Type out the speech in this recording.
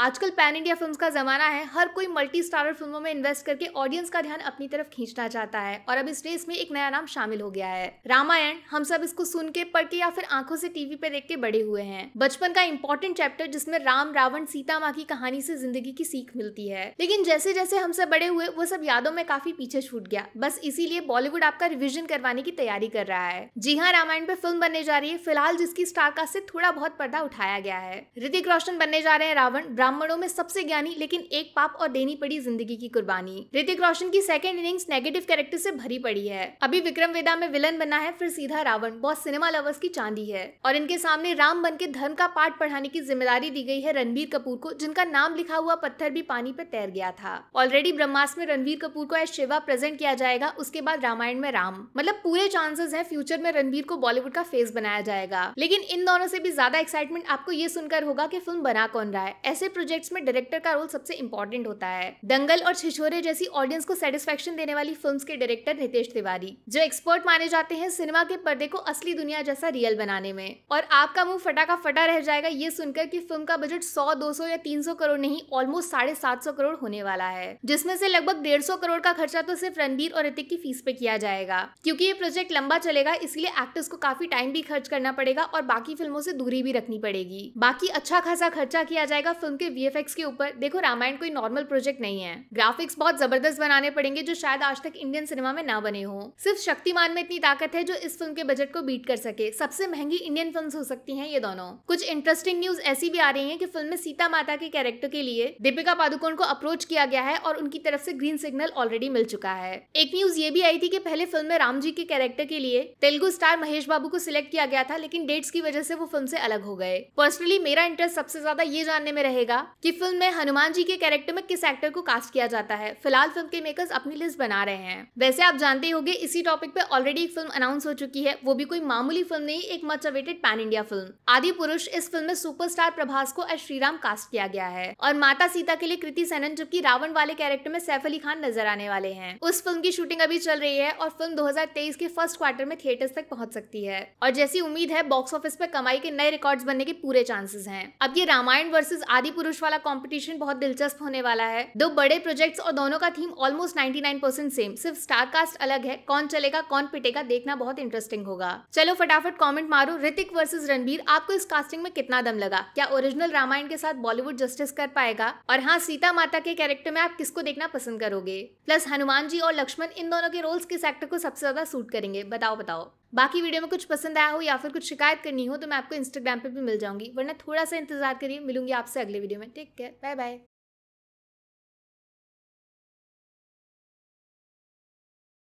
आजकल pan India film का ज़माना है हर कोई मल्टी स्टारर फिल्मों में इन्वेस्ट करके ऑडियंस का ध्यान अपनी तरफ खींचना चाहता है और अब इस रेस में एक नया नाम शामिल हो गया है रामायण हम सब इसको सुन के पढ़ के या फिर आंखों से टीवी पर देख के बड़े हुए हैं बचपन का इम्पोर्टेंट चैप्टर जिसमें राम रावण सीता माँ की कहानी से जिंदगी की सीख मिलती है लेकिन जैसे जैसे हम सब बड़े हुए वो सब यादों में काफी पीछे छूट गया बस इसीलिए बॉलीवुड आपका रिविजन करवाने की तैयारी कर रहा है जी हाँ रामायण पे फिल्म बनने जा रही है फिलहाल जिसकी स्टारकास्ट से थोड़ा बहुत पर्दा उठाया गया है ऋतिक रोशन बनने जा रहे हैं रावण ब्राह्मणों में सबसे ज्ञानी लेकिन एक पाप और देनी पड़ी जिंदगी की कुर्बानी ऋतिक रोशन की सेकंड इनिंग्स नेगेटिव कैरेक्टर से भरी पड़ी है अभी विक्रम वेदा में विलन बना है फिर सीधा रावण बहुत सिनेमा लवर्स की चांदी है और इनके सामने राम बन के धर्म का पाठ पढ़ाने की जिम्मेदारी दी गई है रणबीर कपूर को जिनका नाम लिखा हुआ पत्थर भी पानी पर तैर गया था ऑलरेडी ब्रह्मास में रणबीर कपूर को एज शिवा प्रेजेंट किया जाएगा उसके बाद रामायण में राम मतलब पूरे चांसेस है फ्यूचर में रणबीर को बॉलीवुड का फेस बनाया जाएगा लेकिन इन दोनों से भी ज्यादा एक्साइटमेंट आपको ये सुनकर होगा की फिल्म बना कौन रहा है ऐसे प्रोजेक्ट्स में डायरेक्टर का रोल सबसे इंपॉर्टेंट होता है दंगल और छिछोरे जैसी ऑडियंस को सेटिस्फेक्शन देने वाली फिल्म के डायरेक्टर नितेश तिवारी जो एक्सपर्ट माने जाते हैं सिनेमा के पर्दे को असली दुनिया जैसा रियल बनाने में और आपका मुंह फटा का फटा रह जाएगा ये सुनकर की फिल्म का बजट सौ दो या तीन करोड़ नहीं ऑलमोस्ट साढ़े करोड़ होने वाला है जिसमे से लगभग डेढ़ करोड़ का खर्चा तो सिर्फ रणबीर और ऋतिक की फीस पे किया जाएगा क्योंकि ये प्रोजेक्ट लंबा चलेगा इसलिए एक्टर्स को काफी टाइम भी खर्च करना पड़ेगा और बाकी फिल्मों से दूरी भी रखनी पड़ेगी बाकी अच्छा खासा खर्चा किया जाएगा फिल्म के के वी के ऊपर देखो रामायण कोई नॉर्मल प्रोजेक्ट नहीं है ग्राफिक्स बहुत जबरदस्त बनाने पड़ेंगे जो शायद आज तक इंडियन सिनेमा में ना बने हो सिर्फ शक्तिमान में इतनी ताकत है जो इस फिल्म के बजट को बीट कर सके सबसे महंगी इंडियन फिल्म हो सकती है ये दोनों कुछ इंटरेस्टिंग न्यूज ऐसी भी आ रही है की फिल्म में सीता माता के कैरेक्टर के लिए दीपिका पादुकोण को अप्रोच किया गया है और उनकी तरफ से ग्रीन सिग्नल ऑलरेडी मिल चुका है एक न्यूज ये भी आई थी की पहले फिल्म में राम जी के कैरेक्टर के लिए तेलुगु स्टार महेश बाबू को सिलेक्ट किया गया था लेकिन डेट्स की वजह से वो फिल्म से अलग हो गए पर्सनली मेरा इंटरेस्ट सबसे ज्यादा ये जानने में रहेगा जाएगा कि फिल्म में हनुमान जी के कैरेक्टर में किस एक्टर को कास्ट किया जाता है फिलहाल फिल्म के मेकर्स अपनी लिस्ट बना रहे हैं वैसे आप जानते होंगे इसी टॉपिक पे ऑलरेडी एक फिल्म अनाउंस हो चुकी है वो भी कोई मामूली फिल्म नहीं एक much awaited pan India film Adipurush इस फिल्म में सुपरस्टार प्रभास को एज श्रीराम कास्ट किया गया है और माता सीता के लिए कृति सेनन जबकि रावण वाले कैरेक्टर में सैफ अली खान नजर आने वाले हैं उस फिल्म की शूटिंग अभी चल रही है और फिल्म 2023 के फर्स्ट क्वार्टर में थिएटर्स तक पहुंच सकती है और जैसी उम्मीद है बॉक्स ऑफिस पर कमाई के नए रिकॉर्ड्स बनने के पूरे चांसेस हैं अब ये रामायण वर्सेज आदि पुरुष पुरुष वाला कॉम्पिटिशन बहुत दिलचस्प होने वाला है दो बड़े प्रोजेक्ट्स और दोनों का थीम ऑलमोस्ट 99% सेम सिर्फ स्टार कास्ट अलग है कौन चलेगा कौन पिटेगा देखना बहुत इंटरेस्टिंग होगा चलो फटाफट कॉमेंट मारो ऋतिक वर्सेज रणबीर आपको इस कास्टिंग में कितना दम लगा क्या ओरिजिनल रामायण के साथ बॉलीवुड जस्टिस कर पाएगा और हाँ सीता माता के कैरेक्टर में आप किसको देखना पसंद करोगे प्लस हनुमान जी और लक्ष्मण इन दोनों के रोल्स किस एक्टर को सबसे ज्यादा सूट करेंगे बताओ बताओ बाकी वीडियो में कुछ पसंद आया हो या फिर कुछ शिकायत करनी हो तो मैं आपको इंस्टाग्राम पर भी मिल जाऊंगी वरना थोड़ा सा इंतजार करिए मिलूंगी आपसे अगले वीडियो में टेक केयर बाय बाय